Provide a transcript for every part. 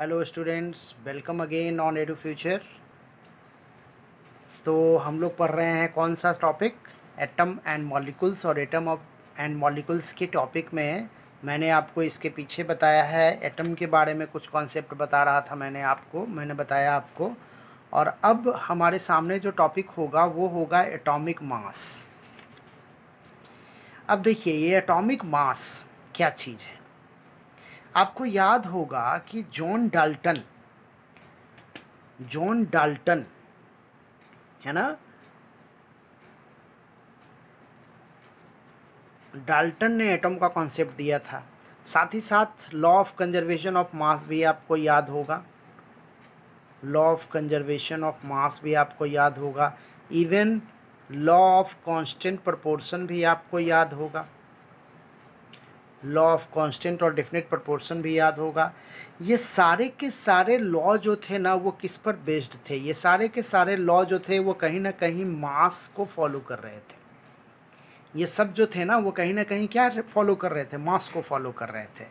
Hello students welcome again on edu future तो हम लोग पढ़ रहे हैं कौन सा टॉपिक एटम एंड मॉलिकुल्स और एटम ऑफ एंड मॉलिकुल्स के टॉपिक में मैंने आपको इसके पीछे बताया है एटम के बारे में कुछ कॉन्सेप्ट बता रहा था मैंने आपको मैंने बताया आपको और अब हमारे सामने जो टॉपिक होगा वो होगा एटॉमिक मास अब देखिए ये एटॉमिक मास क्या चीज़ है आपको याद होगा कि जॉन डाल्टन जॉन डाल्टन है ना डाल्टन ने एटम का कॉन्सेप्ट दिया था साथ ही साथ law of conservation of mass भी आपको याद होगा law of conservation of mass भी आपको याद होगा even law of constant proportion भी आपको याद होगा लॉ ऑफ कांस्टेंट और डेफिनेट प्रपोर्सन भी याद होगा ये सारे के सारे लॉ जो थे ना वो किस पर बेस्ड थे ये सारे के सारे लॉ जो थे वो कहीं ना कहीं मास को फॉलो कर रहे थे ये सब जो थे ना वो कहीं ना कहीं क्या फॉलो कर रहे थे मास को फॉलो कर रहे थे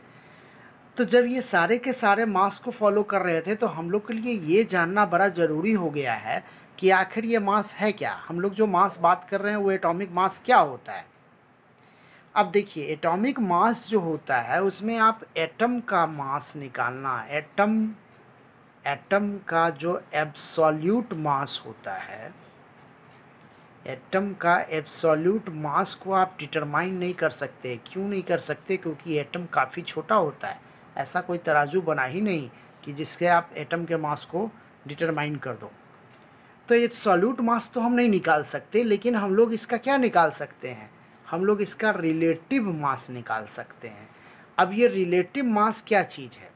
तो जब ये सारे के सारे मास को फॉलो कर रहे थे तो हम लोग के लिए ये जानना बड़ा ज़रूरी हो गया है कि आखिर ये मास है क्या हम लोग जो मास बात कर रहे हैं वो एटॉमिक मास क्या होता है अब देखिए एटॉमिक मास जो होता है उसमें आप एटम का मास निकालना एटम एटम का जो एब्सोल्यूट मास होता है एटम का एब्सोल्यूट मास को आप डिटरमाइन नहीं कर सकते क्यों नहीं कर सकते क्योंकि एटम काफ़ी छोटा होता है ऐसा कोई तराजू बना ही नहीं कि जिसके आप एटम के मास को डिटरमाइन कर दो तो एब्सोल्यूट मास तो हम नहीं निकाल सकते लेकिन हम लोग इसका क्या निकाल सकते हैं हम लोग इसका रिलेटिव मास निकाल सकते हैं अब ये रिलेटिव मास क्या चीज़ है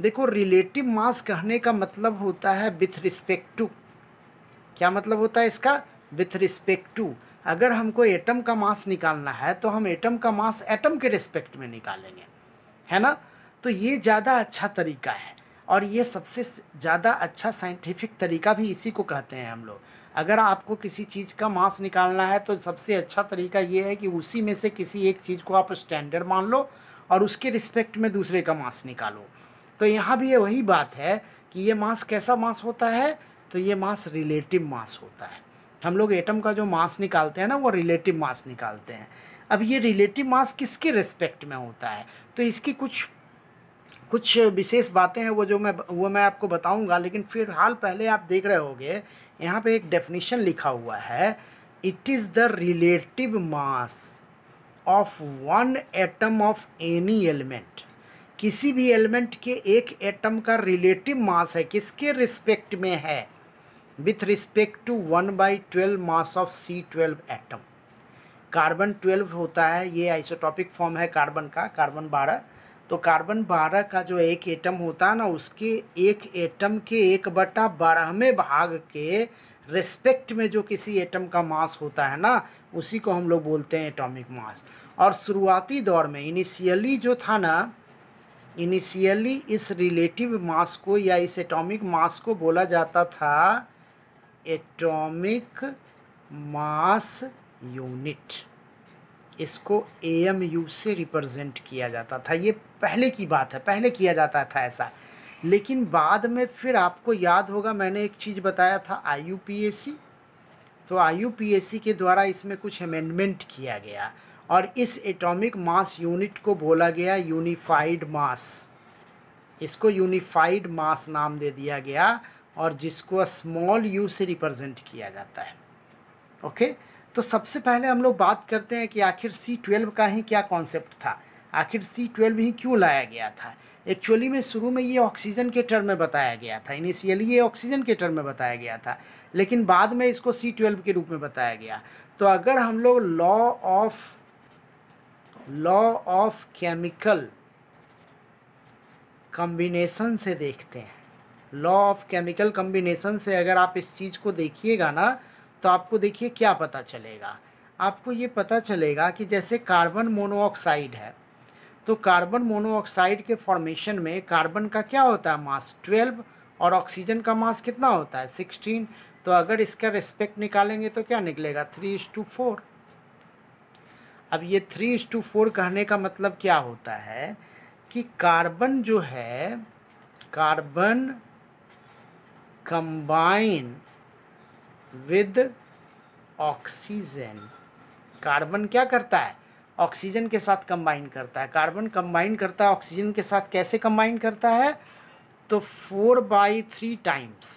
देखो रिलेटिव मास कहने का मतलब होता है विथ रिस्पेक्ट टू क्या मतलब होता है इसका विथ रिस्पेक्ट टू अगर हमको एटम का मास निकालना है तो हम एटम का मास एटम के रिस्पेक्ट में निकालेंगे है ना तो ये ज़्यादा अच्छा तरीका है और ये सबसे ज़्यादा अच्छा साइंटिफिक तरीका भी इसी को कहते हैं हम लोग अगर आपको किसी चीज़ का मांस निकालना है तो सबसे अच्छा तरीका ये है कि उसी में से किसी एक चीज़ को आप स्टैंडर्ड मान लो और उसके रिस्पेक्ट में दूसरे का मांस निकालो तो यहाँ भी ये वही बात है कि ये मांस कैसा मांस होता है तो ये मांस रिलेटिव मांस होता है हम लोग एटम का जो मास निकालते हैं ना वो रिलेटिव मास निकालते हैं अब ये रिलेटिव मास किसके रिस्पेक्ट में होता है तो इसकी कुछ कुछ विशेष बातें हैं वो जो मैं वो मैं आपको बताऊंगा लेकिन फिलहाल पहले आप देख रहे होंगे यहाँ पे एक डेफिनेशन लिखा हुआ है it is the relative mass of one atom of any element किसी भी एलिमेंट के एक एटम का रिलेटिव मास है किसके रिस्पेक्ट में है with respect to one by twelve mass of C twelve atom carbon twelve होता है ये आइसोटॉपिक फॉर्म है कार्बन का कार्बन बारह तो कार्बन बारह का जो एक एटम होता है ना उसके एक एटम के एक बटा बारहवें भाग के रेस्पेक्ट में जो किसी एटम का मास होता है ना उसी को हम लोग बोलते हैं एटॉमिक मास और शुरुआती दौर में इनिशियली जो था ना इनिशियली इस रिलेटिव मास को या इस एटॉमिक मास को बोला जाता था एटॉमिक मास यूनिट इसको ए एम यू से रिप्रेजेंट किया जाता था ये पहले की बात है पहले किया जाता था ऐसा लेकिन बाद में फिर आपको याद होगा मैंने एक चीज़ बताया था I U P S C तो I U P S C के द्वारा इसमें कुछ अमेंडमेंट किया गया और इस एटॉमिक मास यूनिट को बोला गया यूनिफाइड मास इसको यूनिफाइड मास नाम दे दिया गया और जिसको स्मॉल यू से रिप्रेजेंट किया जाता है ओके okay? तो सबसे पहले हम लोग बात करते हैं कि आखिर सी ट्वेल्व का ही क्या कॉन्सेप्ट था आखिर सी ट्वेल्व ही क्यों लाया गया था एक्चुअली में शुरू में ये ऑक्सीजन के टर्म में बताया गया था इनिशियली ये ऑक्सीजन के टर्म में बताया गया था लेकिन बाद में इसको सी ट्वेल्व के रूप में बताया गया तो अगर हम लोग law of law of chemical combination से देखते हैं लॉ ऑफ केमिकल कम्बिनेसन से अगर आप इस चीज़ को देखिएगा ना तो आपको देखिए क्या पता चलेगा आपको ये पता चलेगा कि जैसे कार्बन मोनोऑक्साइड है तो कार्बन मोनोऑक्साइड के फॉर्मेशन में कार्बन का क्या होता है मास ट्वेल्व और ऑक्सीजन का मास कितना होता है सिक्सटीन तो अगर इसका रिस्पेक्ट निकालेंगे तो क्या निकलेगा थ्री इज टू फोर अब ये थ्री इज टू फोर कहने का मतलब क्या होता है कि कार्बन जो है carbon combine with oxygen carbon क्या करता है ऑक्सीजन के साथ कंबाइन करता है कार्बन कंबाइन करता है ऑक्सीजन के साथ कैसे कंबाइन करता है तो four by three times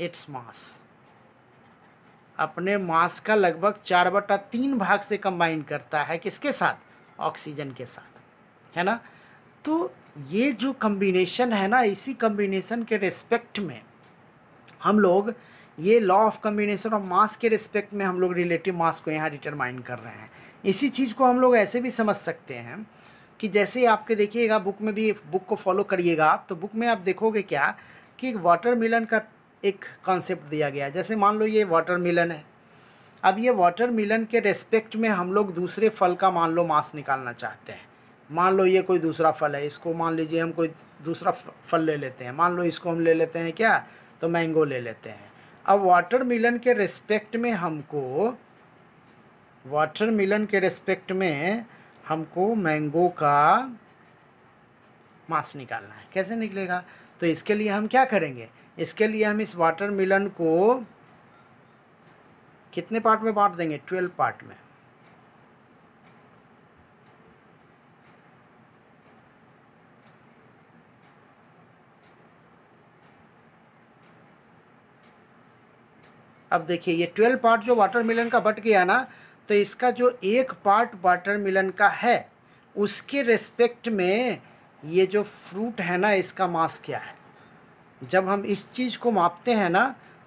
its mass अपने मास का लगभग चार बटा तीन भाग से कंबाइन करता है किसके साथ ऑक्सीजन के साथ है ना तो ये जो कम्बिनेशन है ना इसी कम्बिनेशन के रिस्पेक्ट में हम लोग ये law of combination of mass के रिस्पेक्ट में हम लोग रिलेटिव मास को यहाँ डिटरमाइन कर रहे हैं इसी चीज़ को हम लोग ऐसे भी समझ सकते हैं कि जैसे आपके देखिएगा बुक में भी बुक को फॉलो करिएगा आप तो बुक में आप देखोगे क्या कि वाटर मिलन का एक कॉन्सेप्ट दिया गया जैसे मान लो ये वाटर मिलन है अब ये वाटर मिलन के रेस्पेक्ट में हम लोग दूसरे फल का मान लो मास निकालना चाहते हैं मान लो ये कोई दूसरा फल है इसको मान लीजिए हम कोई दूसरा फल ले लेते हैं मान लो इसको हम ले लेते हैं क्या तो मैंगो ले लेते हैं अब वाटर मिलन के रिस्पेक्ट में हमको वाटर मिलन के रिस्पेक्ट में हमको मैंगो का मास निकालना है कैसे निकलेगा तो इसके लिए हम क्या करेंगे इसके लिए हम इस वाटर मिलन को कितने पार्ट में बांट देंगे ट्वेल्व पार्ट में अब देखिए ये ट्वेल्व पार्ट जो वाटर मिलन का बट गया ना तो इसका जो एक पार्ट वाटर मिलन का है उसके रेस्पेक्ट में ये जो फ्रूट है ना इसका मास क्या है जब हम इस चीज़ को मापते हैं ना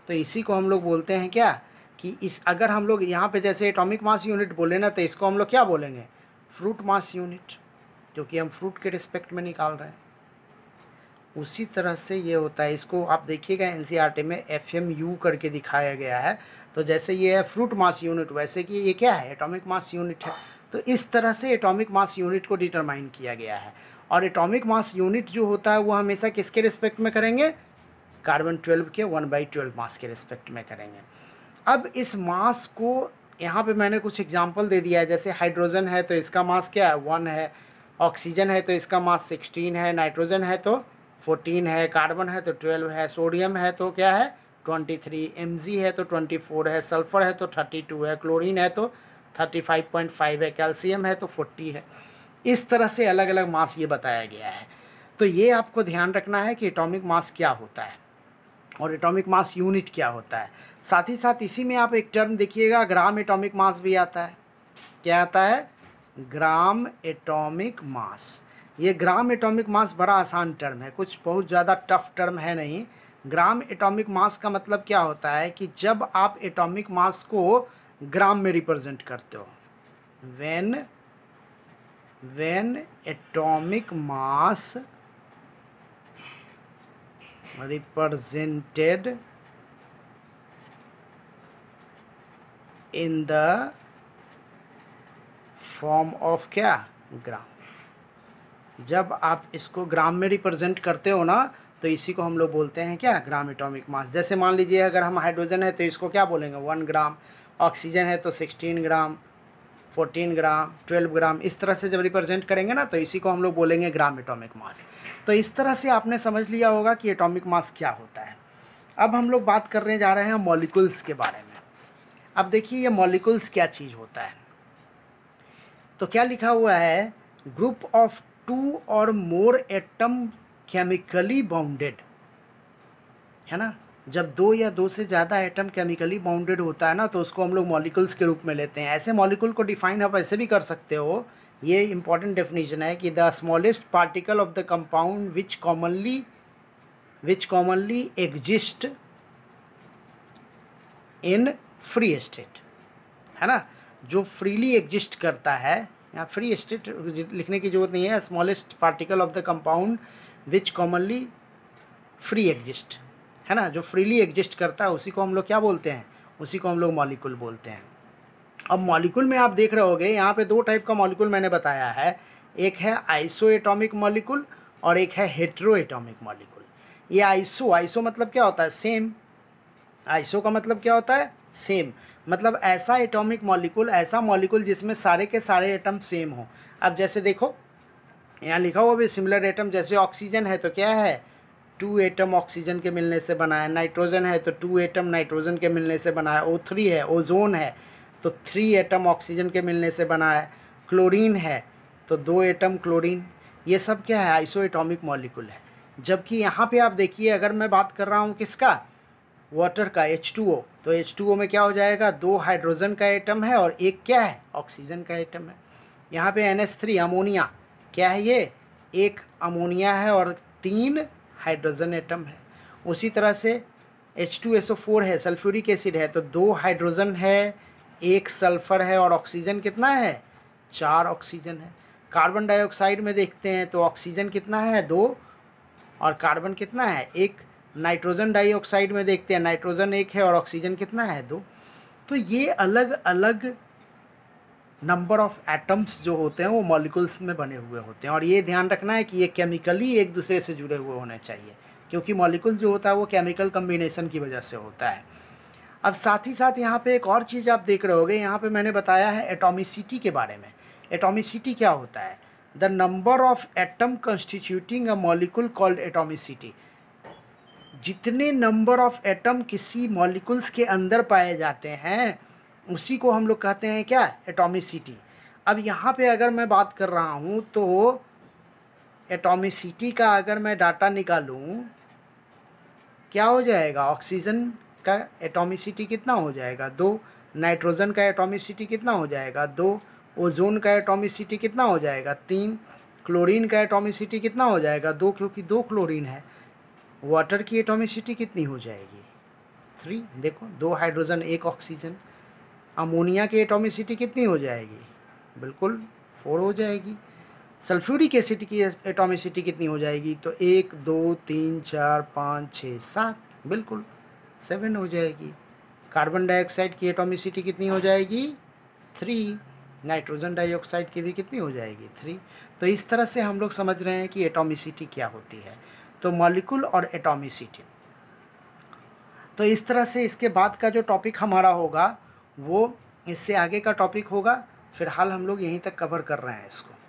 तो इसी को हम लोग बोलते हैं क्या कि इस अगर हम लोग यहाँ पे जैसे एटॉमिक मास यूनिट बोले ना तो इसको हम लोग क्या बोलेंगे फ्रूट मास यूनिट जो कि हम फ्रूट के रिस्पेक्ट में निकाल रहे हैं उसी तरह से ये होता है इसको आप देखिएगा एन e में एफ करके दिखाया गया है तो जैसे ये है फ्रूट मास यूनिट वैसे कि ये क्या है एटॉमिक मास यूनिट है तो इस तरह से एटॉमिक मास यूनिट को डिटरमाइन किया गया है और एटॉमिक मास यूनिट जो होता है वो हमेशा किसके रिस्पेक्ट में करेंगे कार्बन ट्वेल्व के वन बाई ट्वेल्व मास के रिस्पेक्ट में करेंगे अब इस मास को यहाँ पे मैंने कुछ एग्जाम्पल दे दिया है जैसे हाइड्रोजन है तो इसका मास क्या है वन है ऑक्सीजन है तो इसका मास सिक्सटीन है नाइट्रोजन है तो फोर्टीन है कार्बन है तो ट्वेल्व है सोडियम है तो क्या है ट्वेंटी थ्री एम है तो ट्वेंटी फोर है सल्फ़र है तो थर्टी टू है क्लोरीन है तो थर्टी फाइव पॉइंट फाइव है कैल्शियम है तो फोर्टी है इस तरह से अलग अलग मास ये बताया गया है तो ये आपको ध्यान रखना है कि एटॉमिक मास क्या होता है और एटॉमिक मास यूनिट क्या होता है साथ ही साथ इसी में आप एक टर्म देखिएगा ग्राम एटॉमिक मास भी आता है क्या आता है ग्राम एटॉमिक मास ये ग्राम एटॉमिक मास बड़ा आसान टर्म है कुछ बहुत ज़्यादा टफ टर्म है नहीं ग्राम एटॉमिक मास का मतलब क्या होता है कि जब आप एटॉमिक मास को ग्राम में रिप्रेजेंट करते हो when when atomic mass represented in the form of क्या ग्राम जब आप इसको ग्राम में रिप्रेजेंट करते हो ना तो इसी को हम लोग बोलते हैं क्या ग्राम एटॉमिक मास जैसे मान लीजिए अगर हम हाइड्रोजन है तो इसको क्या बोलेंगे वन ग्राम ऑक्सीजन है तो sixteen gram fourteen gram twelve gram इस तरह से जब रिप्रेजेंट करेंगे ना तो इसी को हम लोग बोलेंगे ग्राम एटॉमिक मास तो इस तरह से आपने समझ लिया होगा कि एटॉमिक मास क्या होता है अब हम लोग बात करने जा रहे हैं मॉलिकुल्स के बारे में अब देखिए ये मॉलिकुल्स क्या चीज़ होता है तो क्या लिखा हुआ है ग्रुप ऑफ टू और मोर एटम केमिकली बाउंडेड है ना जब दो या दो से ज़्यादा एटम केमिकली बाउंडेड होता है ना तो उसको हम लोग मॉलिकल्स के रूप में लेते हैं ऐसे मॉलिकल को डिफाइन आप ऐसे भी कर सकते हो ये इंपॉर्टेंट डेफिनेशन है कि the smallest particle of the compound which commonly which commonly exist in free state है ना जो फ्रीली एग्जिस्ट करता है यहाँ फ्री स्टेट लिखने की जरूरत नहीं है smallest particle of the compound which commonly free exist है ना जो फ्रीली एग्जिस्ट करता है उसी को हम लोग क्या बोलते हैं उसी को हम लोग मॉलिकुल बोलते हैं अब मॉलिकुल में आप देख रहे होगे यहाँ पे दो टाइप का मॉलिकुल मैंने बताया है एक है आइसो एटॉमिक मॉलिकुल और एक है हेट्रो एटॉमिक मॉलिकुल ये आइसो आइसो मतलब क्या होता है सेम आइसो का मतलब क्या होता है सेम मतलब ऐसा एटॉमिक मॉलिक्यूल ऐसा मॉलिक्यूल जिसमें सारे के सारे एटम सेम हो अब जैसे देखो यहाँ लिखा हुआ भी सिमिलर एटम जैसे ऑक्सीजन है तो क्या है टू एटम ऑक्सीजन के मिलने से बना है नाइट्रोजन है तो टू एटम नाइट्रोजन के मिलने से बना है ओ थ्री है ओजोन है तो थ्री एटम ऑक्सीजन के मिलने से बना है क्लोरीन है तो दो एटम क्लोरीन ये सब क्या है आइसो एटॉमिक मॉलिक्यूल है जबकि यहाँ पे आप देखिए अगर मैं बात कर रहा हूँ किसका वाटर का एच टू ओ तो एच टू ओ में क्या हो जाएगा दो हाइड्रोजन का एटम है और एक क्या है ऑक्सीजन का एटम है यहाँ पे एन एस थ्री अमोनिया क्या है ये एक अमोनिया है और तीन हाइड्रोजन एटम है उसी तरह से H two S O four है सल्फ्यूरिक एसिड है तो दो हाइड्रोजन है एक सल्फर है और ऑक्सीजन कितना है चार ऑक्सीजन है कार्बन डाइऑक्साइड में देखते हैं तो ऑक्सीजन कितना है दो और कार्बन कितना है एक नाइट्रोजन डाइऑक्साइड में देखते हैं नाइट्रोजन एक है और ऑक्सीजन कितना है दो तो ये अलग अलग नंबर ऑफ एटम्स जो होते हैं वो मॉलिकुल्स में बने हुए होते हैं और ये ध्यान रखना है कि ये केमिकली एक दूसरे से जुड़े हुए होने चाहिए क्योंकि मॉलिक्यूल जो होता है वो केमिकल कम्बिनेशन की वजह से होता है अब साथ ही साथ यहाँ पे एक और चीज़ आप देख रहे होगे यहाँ पे मैंने बताया है एटोमिसिटी के बारे में एटोमिसिटी क्या होता है the number of atom constituting a molecule called atomicity जितने नंबर ऑफ एटम किसी मॉलिकुल्स के अंदर पाए जाते हैं उसी को हम लोग कहते हैं क्या एटॉमिसिटी अब यहाँ पे अगर मैं बात कर रहा हूँ तो एटॉमिसिटी का अगर मैं डाटा निकालूँ क्या हो जाएगा ऑक्सीजन का एटॉमिसिटी कितना हो जाएगा दो नाइट्रोजन का एटॉमिसिटी कितना हो जाएगा दो ओजोन का एटॉमिसिटी कितना हो जाएगा तीन क्लोरीन का एटॉमिसिटी कितना हो जाएगा दो क्योंकि दो क्लोरीन है वाटर की एटोमिसिटी कितनी हो जाएगी थ्री देखो दो हाइड्रोजन एक ऑक्सीजन अमोनिया की एटोमिसिटी कितनी हो जाएगी बिल्कुल फोर हो जाएगी सल्फ्यूरिक एसिड की एटोमिसिटी कितनी हो जाएगी तो एक दो तीन चार पाँच छः सात बिल्कुल सेवन हो जाएगी कार्बन डाइऑक्साइड की एटोमिसिटी कितनी हो जाएगी थ्री नाइट्रोजन डाइऑक्साइड की भी कितनी हो जाएगी थ्री तो इस तरह से हम लोग समझ रहे हैं कि एटोमिसिटी क्या होती है तो मॉलिक्यूल और एटॉमिसिटी तो इस तरह से इसके बाद का जो टॉपिक हमारा होगा वो इससे आगे का टॉपिक होगा फिलहाल हम लोग यहीं तक कवर कर रहे हैं इसको